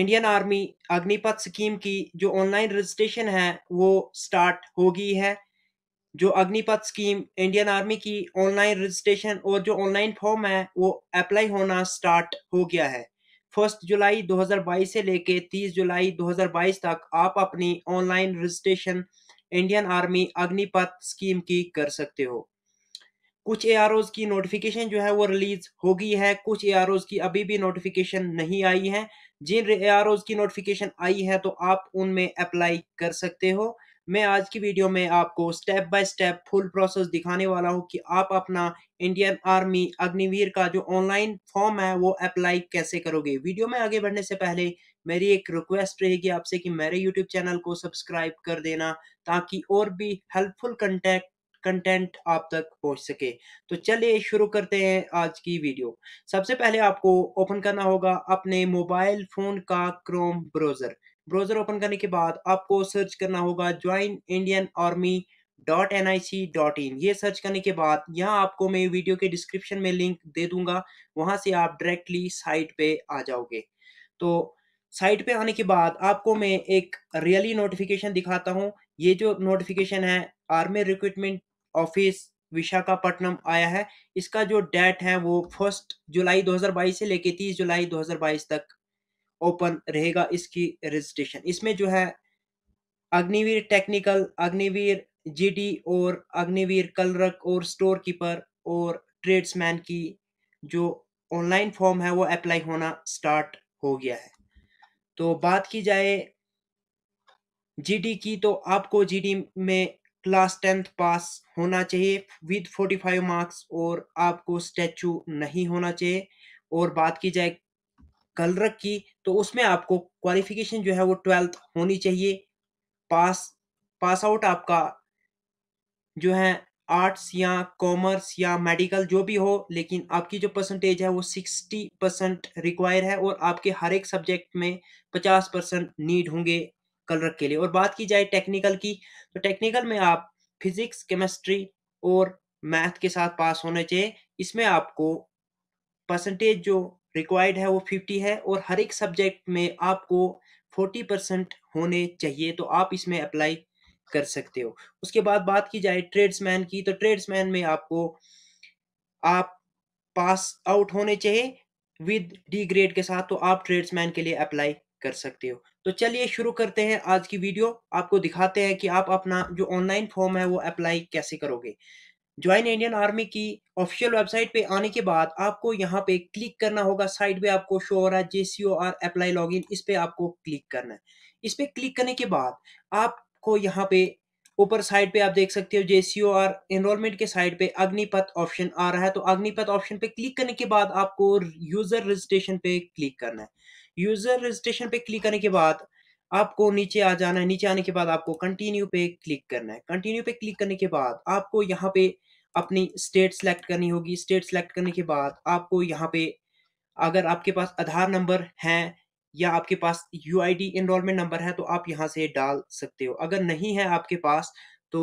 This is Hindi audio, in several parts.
इंडियन आर्मी अग्निपथ स्कीम की जो ऑनलाइन रजिस्ट्रेशन है वो स्टार्ट हो गई है जो अग्निपथ स्कीम इंडियन आर्मी की ऑनलाइन रजिस्ट्रेशन और जो ऑनलाइन फॉर्म है वो अप्लाई होना स्टार्ट हो गया है फर्स्ट जुलाई 2022 से लेके 30 जुलाई 2022 तक आप अपनी online registration Indian army Agnipath scheme की कर सकते हो कुछ ए की नोटिफिकेशन जो है वो रिलीज हो गई है कुछ ए की अभी भी नोटिफिकेशन नहीं आई है जिन ए की नोटिफिकेशन आई है तो आप उनमें अप्लाई कर सकते हो मैं आज की वीडियो में आपको step by step full process दिखाने वाला हूं कि आप अपना इंडियन आर्मी अग्निवीर का जो ऑनलाइन फॉर्म है वो अप्लाई कैसे करोगे वीडियो में आगे बढ़ने से पहले मेरी एक रिक्वेस्ट रहेगी आपसे कि मेरे यूट्यूब चैनल को सब्सक्राइब कर देना ताकि और भी हेल्पफुल कंटेंट कंटेंट आप तक पहुंच सके तो चलिए शुरू करते हैं आज की वीडियो सबसे पहले आपको ओपन करना होगा अपने मोबाइल फोन का क्रोम ब्राउजर ब्राउजर ओपन करने के बाद आपको सर्च करना होगा join Indian army dot N I C dot in ये सर्च करने के बाद यहाँ आपको मैं वीडियो के डिस्क्रिप्शन में लिंक दे दूंगा वहां से आप डायरेक्टली साइट पे आ जाओगे तो साइट पे आने के बाद आपको मैं एक रियली नोटिफिकेशन दिखाता हूँ ये जो नोटिफिकेशन है आर्मी रिक्रूटमेंट ऑफिस विशाखापट्टनम आया है इसका जो डेट है वो फर्स्ट जुलाई 2022 से लेके 30 जुलाई 2022 तक ओपन रहेगा इसकी रजिस्ट्रेशन इसमें जो है अग्निवीर टेक्निकल अग्निवीर जीडी और अग्निवीर कलरक और स्टोर कीपर और ट्रेड्समैन की जो ऑनलाइन फॉर्म है वो अप्लाई होना स्टार्ट हो गया है तो बात की जाए जीडी की तो आपको जीडी में क्लास टेंथ पास होना चाहिए विद 45 मार्क्स और आपको स्टैचू नहीं होना चाहिए और बात की जाए कलर की तो उसमें आपको क्वालिफिकेशन जो है वो ट्वेल्थ होनी चाहिए पास पास आउट आपका जो है आर्ट्स या कॉमर्स या मेडिकल जो भी हो लेकिन आपकी जो परसेंटेज है वो सिक्सटी परसेंट रिक्वायर है और आपके हर एक सब्जेक्ट में पचास परसेंट नीड होंगे कलर के लिए और बात की जाए टेक्निकल की तो टेक्निकल में आप फिजिक्स केमिस्ट्री और मैथ के साथ पास होने चाहिए इसमें आपको परसेंटेज जो रिक्वायर्ड है वो फिफ्टी है और हर एक सब्जेक्ट में आपको फोर्टी परसेंट होने चाहिए तो आप इसमें अप्लाई कर सकते हो उसके बाद बात की जाए ट्रेड्समैन की तो ट्रेड्समैन में आपको आप पास आउट होने चाहिए विद डी ग्रेड के साथ तो आप ट्रेड्समैन के लिए अप्लाई कर सकते हो तो चलिए शुरू करते हैं आज की वीडियो आपको दिखाते हैं कि आप अपना जो ऑनलाइन फॉर्म है वो अप्लाई कैसे करोगे ज्वाइन इंडियन आर्मी की ऑफिशियल वेबसाइट पे आने के बाद आपको यहाँ पे क्लिक करना होगा साइड पे आपको शो हो रहा है J C O R apply log in इस पर आपको क्लिक करना है इस पर क्लिक करने के बाद आपको यहाँ पे ऊपर साइड पे आप देख सकते हो J C O R enrolment के साइड पे अग्निपथ ऑप्शन आ रहा है तो अग्निपथ ऑप्शन पे क्लिक करने के बाद आपको यूजर रजिस्ट्रेशन पे क्लिक करना है यूजर रजिस्ट्रेशन पे क्लिक करने के बाद आपको नीचे आ जाना है नीचे आने के बाद आपको कंटिन्यू पे क्लिक करना है कंटिन्यू पे क्लिक करने के बाद आपको यहाँ पे अपनी स्टेट सेलेक्ट करनी होगी स्टेट सेलेक्ट करने के बाद आपको यहाँ पे अगर आपके पास आधार नंबर है या आपके पास U I D enrolment number है तो आप यहाँ से डाल सकते हो अगर नहीं है आपके पास तो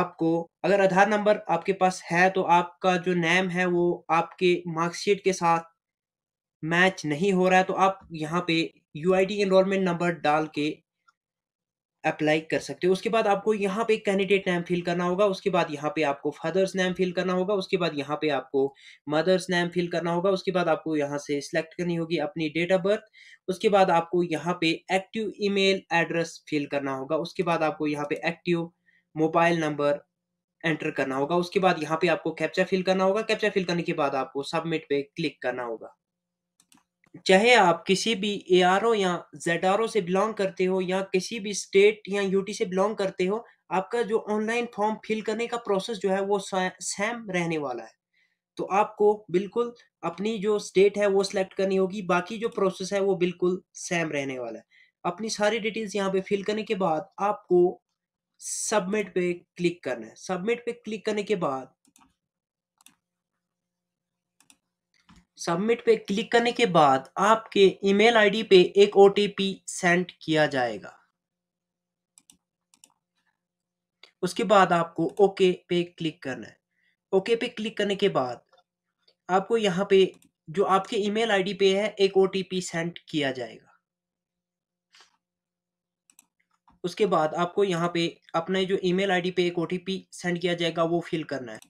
आपको अगर आधार नंबर आपके पास है तो आपका जो नेम है वो आपके मार्कशीट के साथ मैच नहीं हो रहा है तो आप यहाँ पे U I T enrolment number डाल के अप्लाई कर सकते हो उसके बाद आपको यहाँ पे कैंडिडेट नेम फिल करना होगा उसके बाद यहाँ पे आपको फादर्स नेम फिल करना होगा उसके बाद यहाँ पे आपको मदर्स नेम फिल करना होगा उसके बाद आपको यहाँ से सिलेक्ट करनी होगी अपनी डेट ऑफ बर्थ उसके बाद आपको यहाँ पे एक्टिव ईमेल एड्रेस फिल करना होगा उसके बाद आपको यहाँ पे एक्टिव मोबाइल नंबर एंटर करना होगा उसके बाद यहाँ पे आपको कैप्चा फिल करना होगा कैप्चा फिल करने के बाद आपको सबमिट पे क्लिक करना होगा चाहे आप किसी भी ओ या ओ से बिलोंग करते हो या किसी भी स्टेट या यूटी से बिलोंग करते हो आपका जो ऑनलाइन फॉर्म फिल करने का प्रोसेस जो है वो सेम रहने वाला है तो आपको बिल्कुल अपनी जो स्टेट है वो सिलेक्ट करनी होगी बाकी जो प्रोसेस है वो बिल्कुल सेम रहने वाला है अपनी सारी डिटेल्स यहाँ पे फिल करने के बाद आपको सबमिट पे क्लिक करना है सबमिट पे क्लिक करने के बाद सबमिट पे क्लिक करने के बाद आपके ईमेल आईडी पे एक ओटीपी सेंड किया जाएगा उसके बाद आपको ओके पे क्लिक करना है ओके पे क्लिक करने के बाद आपको यहाँ पे जो आपके ईमेल आईडी पे है एक ओटीपी सेंड किया जाएगा उसके बाद आपको यहाँ पे अपने जो ईमेल आईडी पे एक ओटीपी सेंड किया जाएगा वो फिल करना है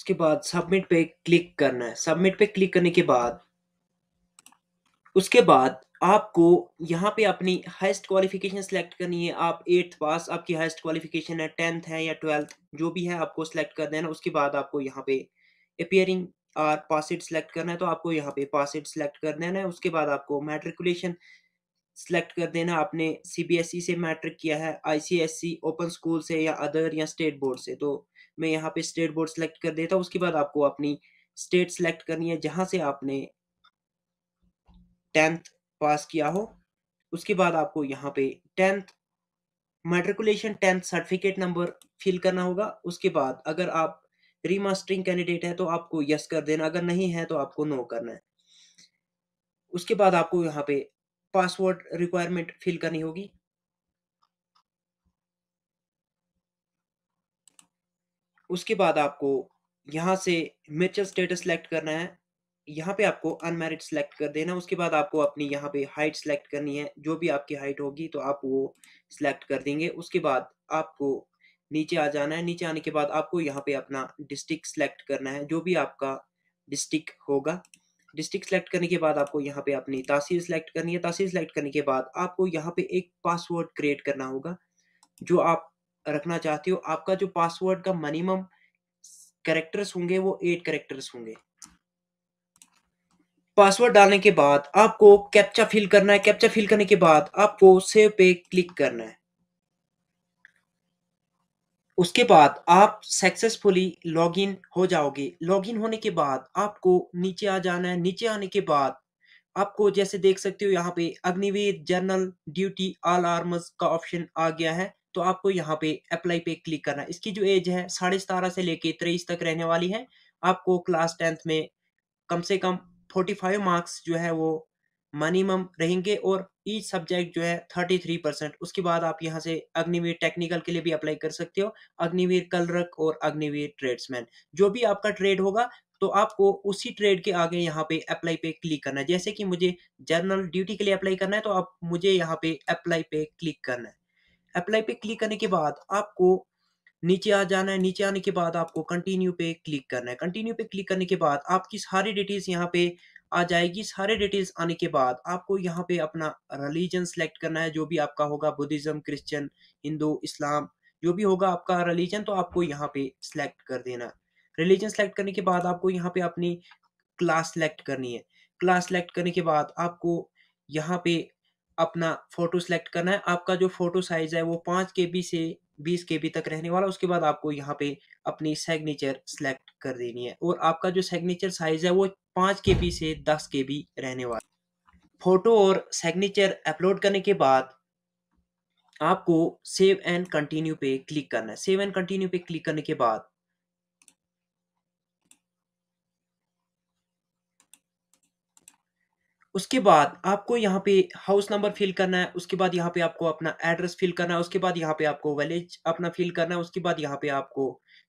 उसके बाद सबमिट पे क्लिक करना है सबमिट पे क्लिक करने के बाद उसके बाद आपको यहाँ पे अपनी हाइस्ट क्वालिफिकेशन सेलेक्ट करनी है आप एट्थ पास आपकी हाईएस्ट क्वालिफिकेशन है टेंथ है या ट्वेल्थ जो भी है आपको सेलेक्ट कर देना उसके बाद आपको यहाँ पे अपियरिंग आर पासिड सेलेक्ट करना है तो आपको यहाँ पे पासिड सेलेक्ट कर देना है उसके बाद आपको मेट्रिकुलेशन सेलेक्ट कर देना आपने सी e से मैट्रिक किया है आई ओपन स्कूल से या अदर या स्टेट बोर्ड से तो मैं यहाँ पे स्टेट बोर्ड सेलेक्ट कर देता हूँ उसके बाद आपको अपनी स्टेट सेलेक्ट करनी है जहाँ से आपने टेंथ पास किया हो उसके बाद आपको यहाँ पे tenth matriculation tenth certificate number fill करना होगा उसके बाद अगर आप रीमास्टरिंग कैंडिडेट है तो आपको यस कर देना अगर नहीं है तो आपको नो करना है उसके बाद आपको यहाँ पे पासवर्ड रिक्वायरमेंट फिल करनी होगी उसके बाद आपको यहाँ से मिचर स्टेटस सेलेक्ट करना है यहाँ पे आपको अनमेरिड सेलेक्ट कर देना उसके बाद आपको अपनी यहाँ पे हाइट सेलेक्ट करनी है जो भी आपकी हाइट होगी तो आप वो सिलेक्ट कर देंगे उसके बाद आपको नीचे आ जाना है नीचे आने के बाद आपको यहाँ पे अपना डिस्ट्रिक्ट सेलेक्ट करना है जो भी आपका डिस्ट्रिक्ट होगा डिस्ट्रिक्ट सेलेक्ट करने के बाद आपको यहाँ पे अपनी तहसील सेलेक्ट करनी है तहसील सेलेक्ट करने के बाद आपको यहाँ पे एक पासवर्ड क्रिएट करना होगा जो आप रखना चाहते हो आपका जो पासवर्ड का मिनिमम करेक्टर्स होंगे वो एट करेक्टर्स होंगे पासवर्ड डालने के बाद आपको कैप्चा फिल करना है कैप्चा फिल करने के बाद आपको सेव पे क्लिक करना है उसके बाद आप सक्सेसफुली लॉगिन हो जाओगे लॉगिन होने के बाद आपको नीचे आ जाना है नीचे आने के बाद आपको जैसे देख सकते हो यहाँ पे Agniveer general duty all arms का ऑप्शन आ गया है तो आपको यहाँ पे अप्लाई पे क्लिक करना इसकी जो एज है साढ़े सतारह से लेके तेईस तक रहने वाली है आपको क्लास टेंथ में कम से कम फोर्टी फाइव मार्क्स जो है वो मिनिमम रहेंगे और ईच सब्जेक्ट जो है थर्टी थ्री परसेंट उसके बाद आप यहाँ से अग्निवीर टेक्निकल के लिए भी अप्लाई कर सकते हो अग्निवीर कलरक और अग्निवीर ट्रेड्समैन जो भी आपका ट्रेड होगा तो आपको उसी ट्रेड के आगे यहाँ पे अप्लाई पे क्लिक करना है जैसे कि मुझे जनरल ड्यूटी के लिए अप्लाई करना है तो आप मुझे यहाँ पे अप्लाई पे क्लिक करना है अप्लाई पे क्लिक करने के बाद आपको नीचे आ जाना है नीचे आने के बाद आपको कंटिन्यू पे क्लिक करना है कंटिन्यू पे क्लिक करने के बाद आपकी सारी डिटेल्स यहाँ पे आ जाएगी सारे डिटेल्स आने के बाद आपको यहाँ पे अपना रिलीजन सेलेक्ट करना है जो भी आपका होगा बुद्धिज्म क्रिश्चियन हिंदू इस्लाम जो भी होगा आपका रिलीजन तो आपको यहाँ पे सिलेक्ट कर देना रिलीजन सेलेक्ट करने के बाद आपको यहाँ पे अपनी क्लास सेलेक्ट करनी है क्लास सेलेक्ट करने के बाद आपको यहाँ पे अपना फोटो सेलेक्ट करना है आपका जो फोटो साइज है वो पाँच के बी से बीस के बी तक रहने वाला उसके बाद आपको यहाँ पे अपनी सिग्नेचर सेलेक्ट कर देनी है और आपका जो सिग्नेचर साइज है वो पाँच के बी से दस के बी रहने वाला फोटो और सिग्नेचर अपलोड करने के बाद आपको सेव एंड कंटिन्यू पे क्लिक करना है सेव एंड कंटिन्यू पे क्लिक करने के बाद उसके बाद आपको यहाँ पे हाउस नंबर फिल करना है उसके बाद यहाँ पे आपको अपना एड्रेस फिल करना है उसके बाद यहाँ पे आपको विलेज अपना फिल करना है उसके बाद यहाँ पे आपको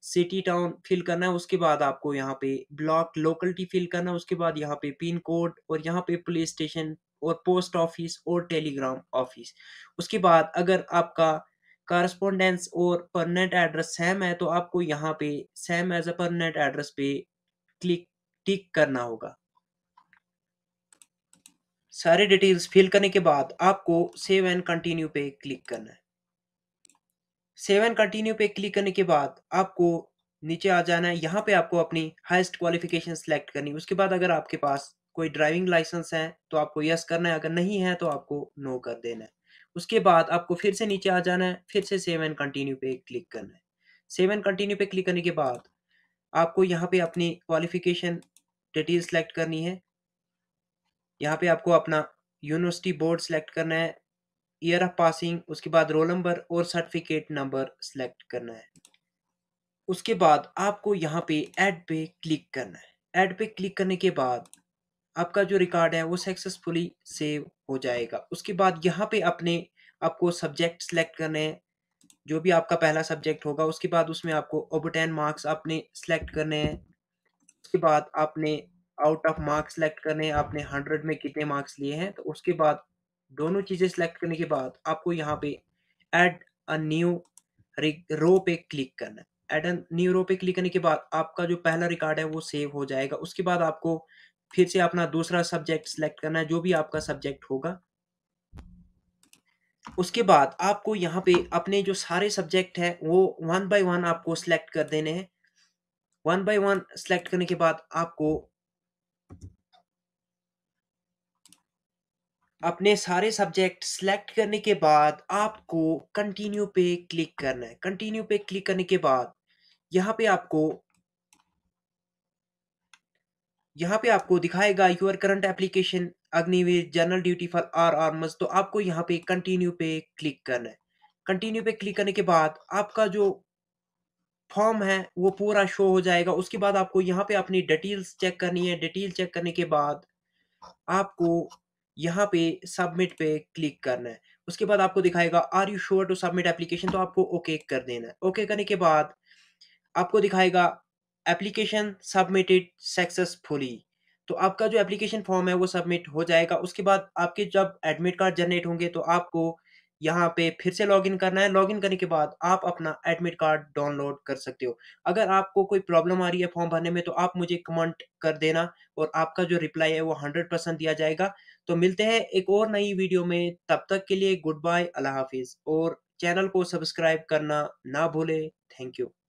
सिटी टाउन फिल करना है उसके बाद आपको यहाँ पे ब्लॉक लोकलिटी फिल करना है उसके बाद यहाँ पे पिन कोड और यहाँ पे पुलिस स्टेशन और पोस्ट ऑफिस और टेलीग्राम ऑफिस उसके बाद अगर आपका कारस्पोंडेंस और परमानेंट एड्रेस सेम है तो आपको यहाँ पे same as a permanent address पे क्लिक टिक करना होगा सारे डिटेल्स फिल करने के बाद आपको सेव एंड कंटिन्यू पे क्लिक करना है सेव एंड कंटिन्यू पे क्लिक करने के बाद आपको नीचे आ जाना है यहाँ पे आपको अपनी हाईएस्ट क्वालिफिकेशन सेलेक्ट करनी है उसके बाद अगर आपके पास कोई ड्राइविंग लाइसेंस है तो आपको यस करना है अगर नहीं है तो आपको नो कर देना है उसके बाद आपको फिर से नीचे आ जाना है फिर से सेव एंड कंटिन्यू पे क्लिक करना है सेव एंड कंटिन्यू पे क्लिक करने के बाद आपको यहाँ पे अपनी क्वालिफिकेशन डिटेल सेलेक्ट करनी है यहाँ पे आपको अपना यूनिवर्सिटी बोर्ड सेलेक्ट करना है ईयर ऑफ पासिंग उसके बाद रोल नंबर और सर्टिफिकेट नंबर सेलेक्ट करना है उसके बाद आपको यहाँ पे ऐड पे क्लिक करना है ऐड पे क्लिक करने के बाद आपका जो रिकॉर्ड है वो सक्सेसफुली सेव हो जाएगा उसके बाद यहाँ पे अपने आपको सब्जेक्ट सेलेक्ट करने हैं जो भी आपका पहला सब्जेक्ट होगा उसके बाद उसमें आपको ओबटेन मार्क्स आपने सेलेक्ट करने हैं उसके बाद आपने आउट ऑफ मार्क्स सेलेक्ट करने आपने हंड्रेड में कितने मार्क्स लिए हैं तो उसके बाद दोनों चीज़ें सेलेक्ट करने के बाद आपको यहाँ पे ऐड अ न्यू रो पे क्लिक करना है एड अ न्यू रो पे क्लिक करने के बाद आपका जो पहला रिकॉर्ड है वो सेव हो जाएगा उसके बाद आपको फिर से अपना दूसरा सब्जेक्ट सेलेक्ट करना है जो भी आपका सब्जेक्ट होगा उसके बाद आपको यहाँ पे अपने जो सारे सब्जेक्ट है वो वन बाय वन आपको सेलेक्ट कर देने हैं वन बाय वन सेलेक्ट करने के बाद आपको अपने सारे सब्जेक्ट सेलेक्ट करने के बाद आपको कंटिन्यू पे क्लिक करना है कंटिन्यू पे क्लिक करने के बाद यहाँ पे आपको यहाँ पे आपको दिखाएगा your current application Agniveer general duty for all arms तो आपको यहाँ पे कंटिन्यू पे क्लिक करना है कंटिन्यू पे क्लिक करने के बाद आपका जो फॉर्म है वो पूरा शो हो जाएगा उसके बाद आपको यहाँ पे अपनी डिटेल्स चेक करनी है डिटेल चेक करने के बाद आपको यहाँ पे सबमिट पे क्लिक करना है उसके बाद आपको दिखाएगा are you sure to submit application तो आपको ओके okay कर देना है ओके okay करने के बाद आपको दिखाएगा एप्लीकेशन सबमिटेड सक्सेसफुली तो आपका जो एप्लीकेशन फॉर्म है वो सबमिट हो जाएगा उसके बाद आपके जब एडमिट कार्ड जनरेट होंगे तो आपको यहाँ पे फिर से लॉगिन करना है लॉगिन करने के बाद आप अपना एडमिट कार्ड डाउनलोड कर सकते हो अगर आपको कोई प्रॉब्लम आ रही है फॉर्म भरने में तो आप मुझे कमेंट कर देना और आपका जो रिप्लाई है वो हंड्रेड परसेंट दिया जाएगा तो मिलते हैं एक और नई वीडियो में तब तक के लिए गुड बाय अल्लाह हाफिज़ और चैनल को सब्सक्राइब करना ना भूले थैंक यू